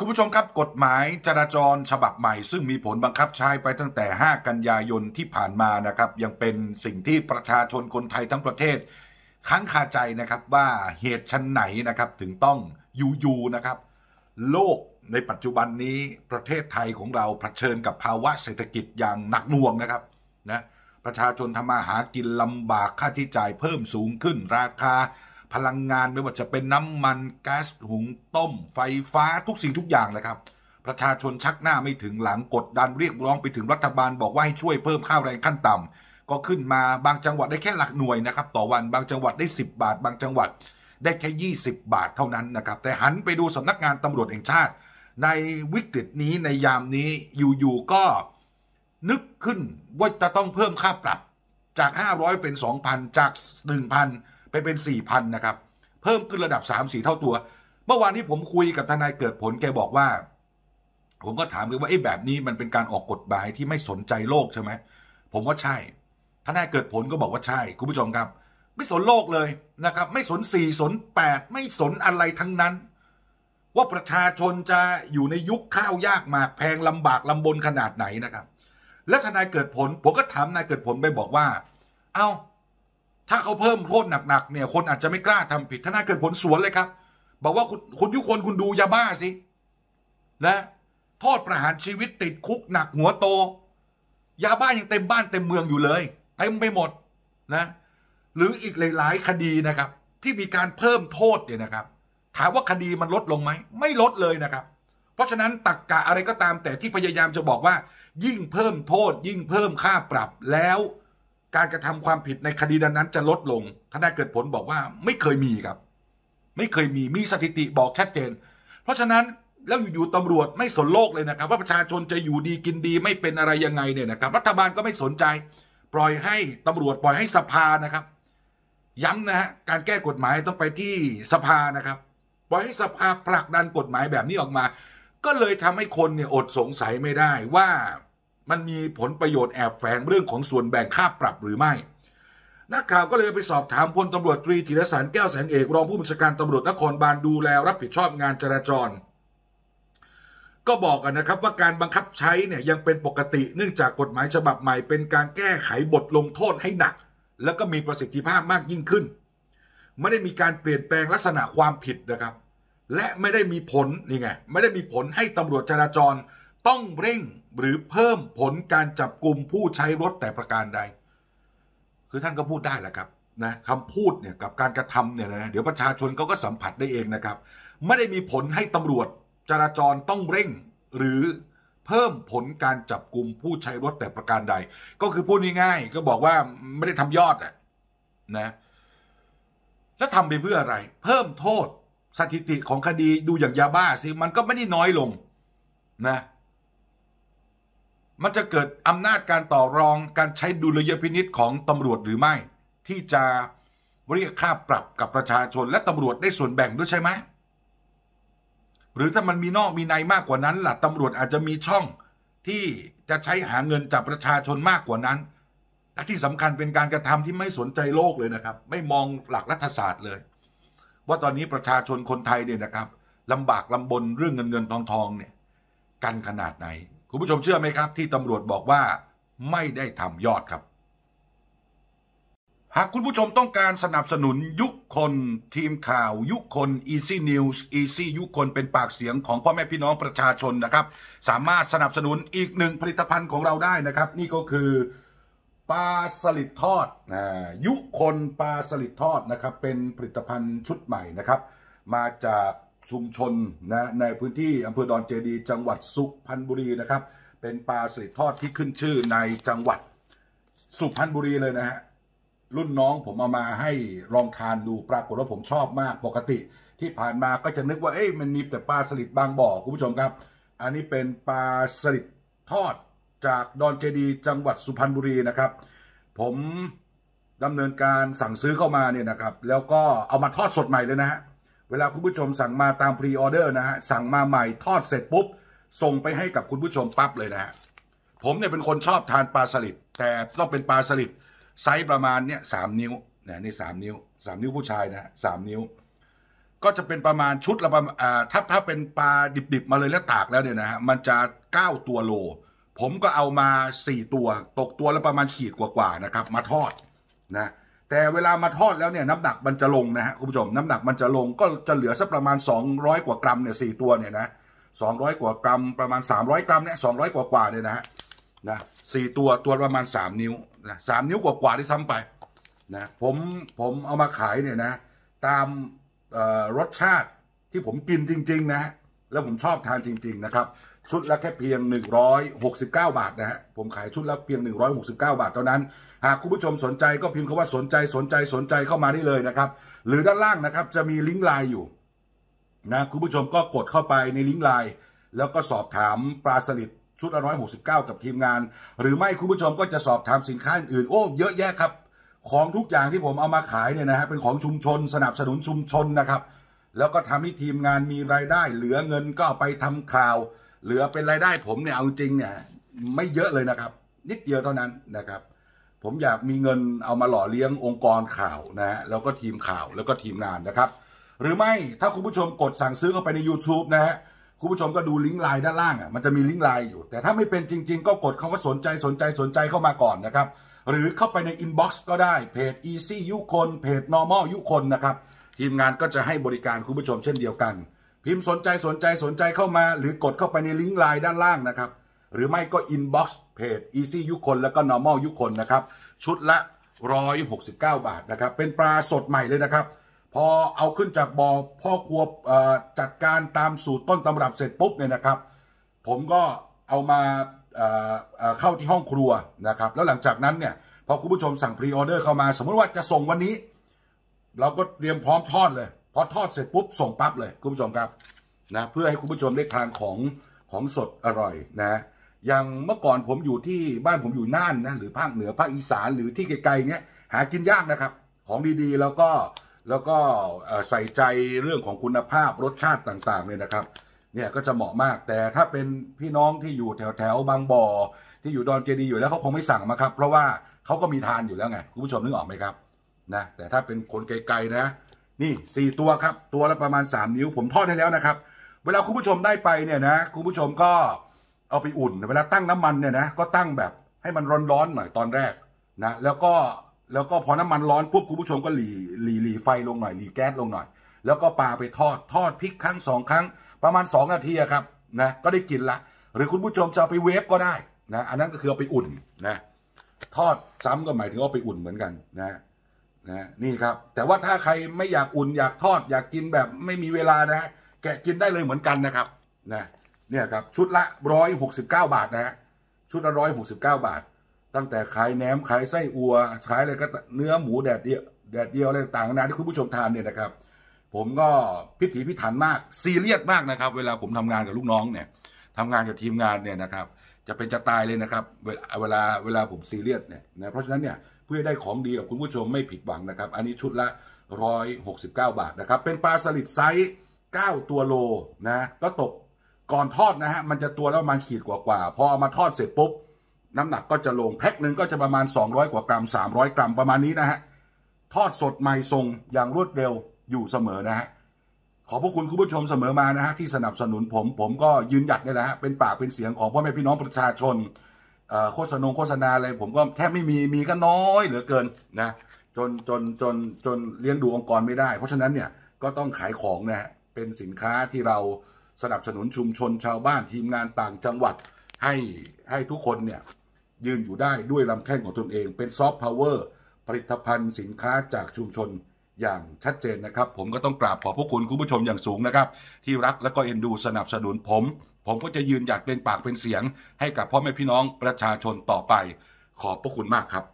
คุณผู้ชมครับกฎหมายจราจรฉบับใหม่ ซึ่งมีผลบังคับใช้ไปตั้งแต่ 5 กันยายนที่ผ่านมานะครับยังเป็นสิ่งที่ประชาชนคนไทยทั้งประเทศค้างคาใจนะครับว่าเหตุชันไหนนะครับถึงต้องอยูู่นะครับโลกในปัจจุบันนี้ประเทศไทยของเราเผชิญกับภาวะเศรษฐกิจอย่างหนักหน่วงนะครับนะประชาชนทำมาหากินลำบากค่าที่จ่ายเพิ่มสูงขึ้นราคาพลังงานไม่ว่าจะเป็นน้ำมันแก๊สหุงต้ม ไฟฟ้าทุกสิ่งทุกอย่างเลยครับ ประชาชนชักหน้าไม่ถึงหลังกดดันเรียกร้องไปถึงรัฐบาลบอกว่าให้ช่วยเพิ่มค่าแรงขั้นต่ำก็ขึ้นมาบางจังหวัดได้แค่หลักหน่วยนะครับ ต่อวันบางจังหวัดได้ 10 บาท บางจังหวัดได้แค่ 20 บาทเท่านั้นนะครับ แต่หันไปดูสำนักงานตำรวจแห่งชาติ ในวิกฤตนี้ในยามนี้อยู่ๆก็นึกขึ้น ว่าจะต้องเพิ่มค่าปรับจาก500เป็น2,000จาก1,000ไปเป็น4ี่พันนะครับ เพิ่มขึ้นระดับ3ามสี่เท่าตัวเมื่อวานที่ผมคุยกับทนายเกิดผลแกบอกว่า ผมก็ถามเลยว่าไอ้แบบนี้มันเป็นการออกกฎหมายที่ไม่สนใจโลกใช่ไหมผมว่าใช่ ทนายเกิดผลก็บอกว่าใช่คุณผู้ชมครับ ไม่สนโลกเลยนะครับ ไม่สนสี่สนแปดไม่สนอะไรทั้งนั้น ว่าประชาชนจะอยู่ในยุคข้าวยากหมากแพงลำบากลำบนขนาดไหนนะครับ และทนายเกิดผล ผมก็ถามนายเกิดผลไปบอกว่า เอา้าถ้าเขาเพิ่มโทษหนักๆเนี่ยคนอาจจะไม่กล้าทำผิดถ้าน่าเกิดผลสวนเลยครับ บอกว่าคุณคุณยุคนคุณดูยาบ้า สินะโทษประหารชีวิตติดคุกหนักหัวโต ยาบ้ายังเต็มบ้านเต็มเมืองอยู่เลยเต็มไปหมดนะ หรืออีกหลาย ๆคดีนะครับ ที่มีการเพิ่มโทษเนี่ยนะครับ ถามว่าคดีมันลดลงไหม ไม่ลดเลยนะครับ เพราะฉะนั้นตักกะอะไรก็ตาม แต่ที่พยายามจะบอกว่า ยิ่งเพิ่มโทษ ยิ่งเพิ่มค่าปรับแล้วการกระทำความผิดในคดีดังนั้นจะลดลงทนายเกิดผลบอกว่าไม่เคยมีครับ ไม่เคยมีมีสถิติบอกชัดเจน เพราะฉะนั้นแล้วอยู่ๆตำรวจไม่สนโลกเลยนะครับ ว่าประชาชนจะอยู่ดีกินดี ไม่เป็นอะไรยังไงเนี่ยนะครับรัฐบาลก็ไม่สนใจ ปล่อยให้ตำรวจ ปล่อยให้สภานะครับ ย้ำนะฮะการแก้กฎหมายต้องไปที่สภานะครับ ปล่อยให้สภาผลักดันกฎหมายแบบนี้ออกมา ก็เลยทำให้คนเนี่ยอดสงสัยไม่ได้ว่ามันมีผลประโยชน์แอบแฝงเรื่องของส่วนแบ่งค่าปรับหรือไม่ นักข่าวก็เลยไปสอบถามพลตำรวจตรีธีรสารแก้วแสงเอก รองผู้บัญชาการตำรวจนครบาลดูแลรับผิดชอบงานจราจร ก็บอกกันนะครับว่าการบังคับใช้เนี่ยยังเป็นปกติเนื่องจากกฎหมายฉบับใหม่เป็นการแก้ไขบทลงโทษให้หนัก แล้วก็มีประสิทธิภาพมากยิ่งขึ้น ไม่ได้มีการเปลี่ยนแปลงลักษณะความผิดนะครับ และไม่ได้มีผลนี่ไงไม่ได้มีผลให้ตำรวจจราจรต้องเร่งหรือเพิ่มผลการจับกลุ่มผู้ใช้รถแต่ประการใด คือท่านก็พูดได้แหละครับ นะคำพูดเนี่ยกับการกระทำเนี่ยนะเดี๋ยวประชาชนเขาก็สัมผัสได้เองนะครับ ไม่ได้มีผลให้ตำรวจ จราจรต้องเร่ง หรือเพิ่มผลการจับกลุ่มผู้ใช้รถแต่ประการใด ก็คือพูดง่ายๆก็บอกว่าไม่ได้ทำยอดอะนะ แล้วทำไปเพื่ออะไร เพิ่มโทษสถิติของคดีดูอย่างยาบ้าสิมันก็ไม่ได้น้อยลง นะมันจะเกิดอำนาจการต่อรองการใช้ดุลยพินิษของตำรวจหรือไม่ ที่จะเรียกค่าปรับกับประชาชนและตำรวจได้ส่วนแบ่งด้วยใช่ไหมหรือถ้ามันมีนอกมีในมากกว่านั้นล่ะตำรวจอาจจะมีช่องที่จะใช้หาเงินจากประชาชนมากกว่านั้นและที่สำคัญเป็นการกระทำที่ไม่สนใจโลกเลยนะครับ ไม่มองหลักรัฐศาสตร์เลย ว่าตอนนี้ประชาชนคนไทยเนี่ยนะครับลำบากลำบนเรื่องเงินเงินทองทองเนี่ยกันขนาดไหนคุณผู้ชมเชื่อไหมครับ ที่ตำรวจบอกว่าไม่ได้ทำยอดครับ หากคุณผู้ชมต้องการสนับสนุนยุคคน ทีมข่าว ยุคคน Easy News Easy ยุคคนเป็นปากเสียงของพ่อแม่พี่น้องประชาชนนะครับ สามารถสนับสนุนอีกหนึ่งผลิตภัณฑ์ของเราได้นะครับ นี่ก็คือปลาสลิดทอดนะยุคนปลาสลิดทอดนะครับเป็นผลิตภัณฑ์ชุดใหม่นะครับ มาจากชุมชน นะ ในพื้นที่อำเภอดอนเจดี จังหวัดสุพรรณบุรี นะครับ เป็นปลาสลิดทอดที่ขึ้นชื่อในจังหวัดสุพรรณบุรีเลยนะฮะรุ่นน้องผม เอามาให้ลองทานดู ปรากฏว่า ผมชอบมากปกติ ที่ผ่านมาก็จะ นึกว่า เอ้ยมันมีแต่ ปลาสลิดบางบ่อคุณผู้ชมครับ อันนี้เป็นปลาสลิดทอดจากดอนเจดีจังหวัดสุพรรณบุรีนะครับผมดำเนินการสั่งซื้อเข้ามาเนี่ยนะครับแล้วก็เอามาทอดสดใหม่เลยนะฮะเวลาคุณผู้ชมสั่งมาตามพรีออเดอร์นะฮะสั่งมาใหม่ทอดเสร็จปุ๊บ ส่งไปให้กับคุณผู้ชมปั๊บเลยนะฮะผมเนี่ยเป็นคนชอบทานปลาสลิด แต่ต้องเป็นปลาสลิดไซส์ประมาณเนี่ยสามนิ้วนะนี่สามนิ้วสามนิ้วผู้ชายนะสามนิ้ว ก็จะเป็นประมาณชุดละประมาณถ้าถ้าเป็นปลาดิบๆ มาเลยแล้วตากแล้วเนี่ยนะฮะมันจะเก้าตัวโล ผมก็เอามาสี่ตัว ตกตัวละประมาณขีดกว่าๆนะครับ มาทอดนะแต่เวลามาทอดแล้วเนี่ยน้ำหนักมันจะลงนะฮะคุณผู้ชมน้ำหนักมันจะลงก็จะเหลือสักประมาณ 200 กว่ากรัมเนี่ยสตัวเนี่ยนะสองกว่ากรัมประมาณ 300 กรัมเนี่ยสองกว่ากว่าเนี่ยนะฮะนะสตัวตัวประมาณ 3 นิ้วนะสนิ้วกว่ากว่าที่ซ้ำไปนะผมผมเอามาขายเนี่ยนะตามรสชาติที่ผมกินจริง ๆ นะ แล้วผมชอบทานจริง ๆ นะครับชุดละแค่เพียง 169 บาทนะฮะ ผมขายชุดละเพียง 169 บาทเท่านั้น หากคุณผู้ชมสนใจก็พิมพ์คาว่าสนใจสนใจสนใจเข้ามาได้เลยนะครับ หรือด้านล่างนะครับจะมีลิงก์ไลน์อยู่นะคุณผู้ชมก็กดเข้าไปในลิงก์ไลน์แล้วก็สอบถามปลาสลิดชุดละร้อยหกสิบเก้ากับทีมงาน หรือไม่คุณผู้ชมก็จะสอบถามสินค้าอื่นโอ้เยอะแยะครับ ของทุกอย่างที่ผมเอามาขายเนี่ยนะฮะเป็นของชุมชนสนับสนุนชุมชนนะครับแล้วก็ทำให้ทีมงานมีรายได้ เหลือเงินก็ไปทำข่าวเหลือเป็นรายได้ผมเนี่ยเอาจริงเนี่ยไม่เยอะเลยนะครับนิดเดียวเท่านั้นนะครับผมอยากมีเงินเอามาหล่อเลี้ยงองค์กรข่าวนะฮะแล้วก็ทีมข่าวแล้วก็ทีมงานนะครับหรือไม่ถ้าคุณผู้ชมกดสั่งซื้อเข้าไปใน YouTube นะฮะคุณผู้ชมก็ดูลิงก์ไลน์ด้านล่างอ่ะมันจะมีลิงก์ไลน์อยู่ แต่ถ้าไม่เป็นจริงๆ ก็กดคาว่าสนใจสนใจสนใจเข้ามาก่อนนะครับ หรือเข้าไปในอินบ็อกซ์ก็ได้ เพจ e ซี่ยุคนเพจ Normal ยุคนนะครับทีมงานก็จะให้บริการคุณผู้ชมเช่นเดียวกันพิมพ์สนใจสนใจสนใจเข้ามาหรือกดเข้าไปในลิงก์ไลน์ด้านล่างนะครับ หรือไม่ก็อินบ็อกซ์เพจ Easy ยุคนแล้วก็ Normal ยุคนนะครับ ชุดละ 169 บาทนะครับ เป็นปลาสดใหม่เลยนะครับ พอเอาขึ้นจากบอ่อพ่อครัวจัดการตามสูตรต้นตำรับเสร็จปุ๊บเนี่ยนะครับ ผมก็เอามาเข้าที่ห้องครัวนะครับ แล้วหลังจากนั้นเนี่ย พอคุณผู้ชมสั่งพรีออเดอร์เข้ามา สมมติว่าจะส่งวันนี้ เราก็เตรียมพร้อมทอดเลยพอทอดเสร็จปุ๊บส่งปั๊บเลย คุณผู้ชมครับนะเพื่อให้คุณผู้ชมได้ทานของ ของสดอร่อยนะอย่างเมื่อก่อนผมอยู่ที่บ้านผมอยู่น่านนะหรือภาคเหนือภาคอีสานหรือที่ไกลๆเนี้ยหากินยากนะครับ ของดีๆ แล้วก็แล้วก็ใส่ใจเรื่องของคุณภาพรสชาติต่างๆเลยนะครับเนี่ยก็จะเหมาะมากแต่ถ้าเป็นพี่น้องที่อยู่แถวแถวบางบ่อ ที่อยู่ดอนเจดีอยู่แล้วเขาคงไม่สั่งมาครับ เพราะว่าเขาก็มีทานอยู่แล้วไงคุณผู้ชมนึกออกไหมครับนะแต่ถ้าเป็นคนไกลๆนะนี่สี่ตัว ครับ ตัวละประมาณ 3 นิ้ว ผมทอดได้แล้วนะครับเวลาคุณผู้ชมได้ไปเนี่ยนะคุณผู้ชมก็เอาไปอุ่น เวลาตั้งน้ำมันเนี่ยนะก็ตั้งแบบให้มันร้อนๆหน่อยตอนแรกนะแล้วก็แล้วก็พอน้ำมันร้อนปุ๊บคุณผู้ชมก็หลีหลีหลีไฟลงหน่อยหลีแก๊สลงหน่อย แล้วก็ปลาไปทอดทอดพริกครั้งสองครั้งประมาณ 2 นาทีครับนะก็ได้กินละ หรือคุณผู้ชมจะไปเวฟก็ได้นะอันนั้นก็คือเอาไปอุ่นนะทอดซ้ำก็หมายถึงเอาไปอุ่นเหมือนกันนะนะนี่ครับ แต่ว่าถ้าใครไม่อยากอุ่นอยากทอดอยากกินแบบไม่มีเวลานะฮะแกะ กินได้เลยเหมือนกันนะครับนะเนี่ยครับชุดละร้อยหกสิบเก้าบาทนะฮะชุดละร้อยหกสิบเก้าบาท ตั้งแต่ขายแหนมขายไส้อัวขายอะไรก็เนื้อหมูแดดเดียวแดดเดียวอะไรต่างๆนะที่คุณผู้ชมทานเนี่ยนะครับผมก็พิถีพิถันมากซีเรียสมากนะครับ เวลาผมทำงานกับลูกน้องเนี่ยทำงานกับทีมงานเนี่ยนะครับจะเป็นจะตายเลยนะครับเวลาเวลาเวลาผมซีเรียสเนี่ยนะเพราะฉะนั้นเนี่ยเพื่อได้ของดีกับคุณผู้ชมไม่ผิดหวังนะครับ อันนี้ชุดละ 169 บาทนะครับ เป็นปลาสลิดไซส์9ตัวโลนะก็ตกก่อนทอดนะฮะมันจะตัวแล้วมันขีดกว่ากาพอเอามาทอดเสร็จปุ๊บ น้ำหนักก็จะลงแพ็คหนึ่งก็จะประมาณ 200 กว่ากรัม 300 กรัมประมาณนี้นะฮะ ทอดสดใหม่ทรงอย่างรวดเร็วอยู่เสมอนะฮะขอบพระคุณคุณผู้ชมเสมอมานะฮะที่สนับสนุนผม ผมก็ยืนหยัดนี่แหละฮะเป็นปากเป็นเสียงของพ่อแม่พี่น้องประชาชนโฆษณาโฆษณาอะไรผมก็แทบไม่มีมีก็น้อยเหลือเกินนะจนจนจนจนเลี้ยงดูองค์กรไม่ได้ เพราะฉะนั้นเนี่ย ก็ต้องขายของนะฮะเป็นสินค้าที่เราสนับสนุนชุมชน ชาวบ้านทีมงานต่างจังหวัด ให้ให้ทุกคนเนี่ย ยืนอยู่ได้ด้วยลำแข้งของตนเองเป็นซอฟต์พาวเวอร์ผลิตภัณฑ์สินค้าจากชุมชนอย่างชัดเจนนะครับ ผมก็ต้องกราบขอบพระคุณคุณผู้ชมอย่างสูงนะครับ ที่รักและก็เอ็นดูสนับสนุนผมผมก็จะยืนหยัดเป็นปากเป็นเสียงให้กับพ่อแม่พี่น้องประชาชนต่อไป ขอบพระคุณมากครับ